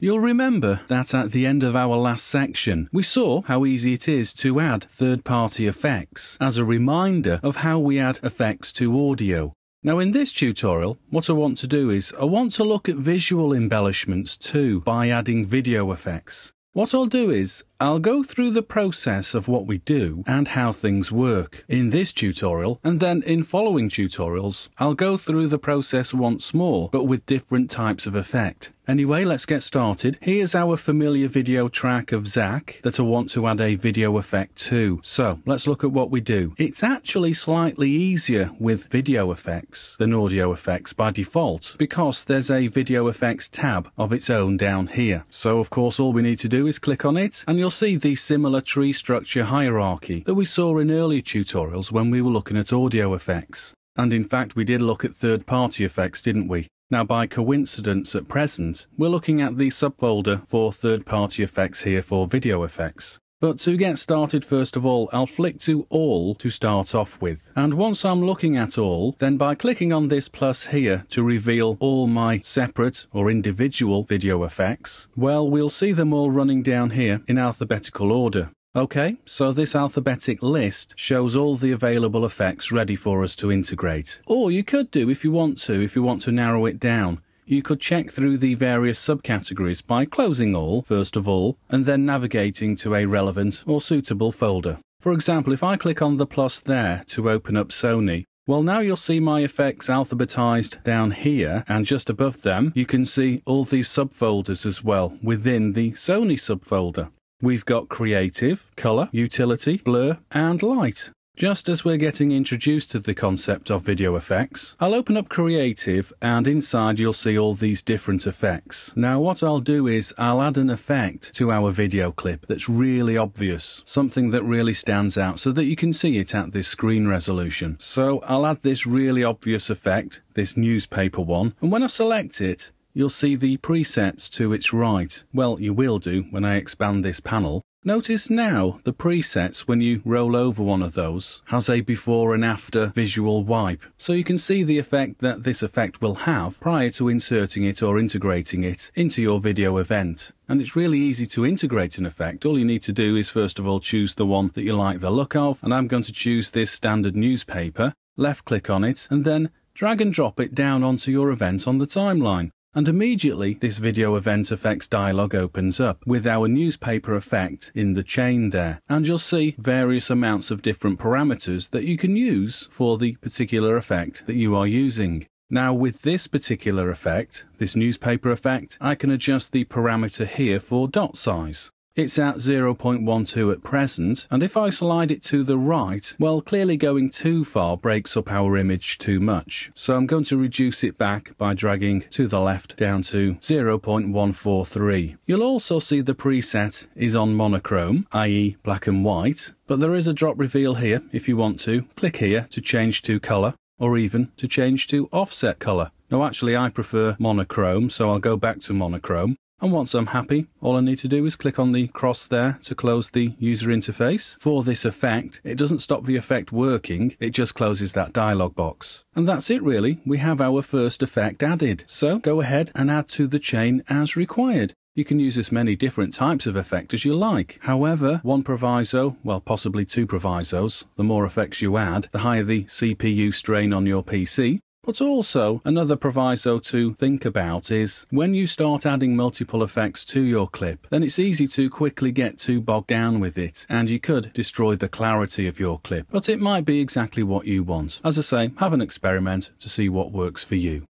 You'll remember that at the end of our last section, we saw how easy it is to add third-party effects as a reminder of how we add effects to audio. Now in this tutorial, what I want to do is I want to look at visual embellishments too by adding video effects. What I'll do is I'll go through the process of what we do and how things work in this tutorial and then in following tutorials I'll go through the process once more but with different types of effect. Anyway, let's get started. Here's our familiar video track of Zach that I want to add a video effect to. So let's look at what we do. It's actually slightly easier with video effects than audio effects by default because there's a video effects tab of its own down here. So of course all we need to do is click on it and you'll see the similar tree structure hierarchy that we saw in earlier tutorials when we were looking at audio effects. And in fact, we did look at third-party effects, didn't we? Now, by coincidence at present, we're looking at the subfolder for third-party effects here for video effects. But to get started first of all, I'll flick to All to start off with. And once I'm looking at All, then by clicking on this plus here to reveal all my separate or individual video effects, well, we'll see them all running down here in alphabetical order. Okay, so this alphabetic list shows all the available effects ready for us to integrate. Or you could do if you want to, if you want to narrow it down, you could check through the various subcategories by closing all, first of all, and then navigating to a relevant or suitable folder. For example, if I click on the plus there to open up Sony, well, now you'll see my effects alphabetized down here, and just above them, you can see all these subfolders as well within the Sony subfolder. We've got creative, color, utility, blur, and light. Just as we're getting introduced to the concept of video effects, I'll open up Creative and inside you'll see all these different effects. Now what I'll do is I'll add an effect to our video clip that's really obvious, something that really stands out so that you can see it at this screen resolution. So I'll add this really obvious effect, this newspaper one, and when I select it, you'll see the presets to its right. Well, you will do when I expand this panel. Notice now the presets when you roll over one of those has a before and after visual wipe, so you can see the effect that this effect will have prior to inserting it or integrating it into your video event. And it's really easy to integrate an effect. All you need to do is first of all choose the one that you like the look of, and I'm going to choose this standard newspaper, left click on it, and then drag and drop it down onto your event on the timeline. And immediately this video event effects dialog opens up with our newspaper effect in the chain there. And you'll see various amounts of different parameters that you can use for the particular effect that you are using. Now with this particular effect, this newspaper effect, I can adjust the parameter here for dot size. It's at 0.12 at present, and if I slide it to the right, well, clearly going too far breaks up our image too much. So I'm going to reduce it back by dragging to the left down to 0.143. You'll also see the preset is on monochrome, i.e. black and white, but there is a drop reveal here if you want to. Click here to change to colour, or even to change to offset colour. No, actually I prefer monochrome, so I'll go back to monochrome. And once I'm happy, all I need to do is click on the cross there to close the user interface. For this effect, it doesn't stop the effect working, it just closes that dialog box. And that's it really, we have our first effect added. So go ahead and add to the chain as required. You can use as many different types of effect as you like. However, one proviso, well, possibly two provisos, the more effects you add, the higher the CPU strain on your PC, but also, another proviso to think about is when you start adding multiple effects to your clip, then it's easy to quickly get too bogged down with it, and you could destroy the clarity of your clip. But it might be exactly what you want. As I say, have an experiment to see what works for you.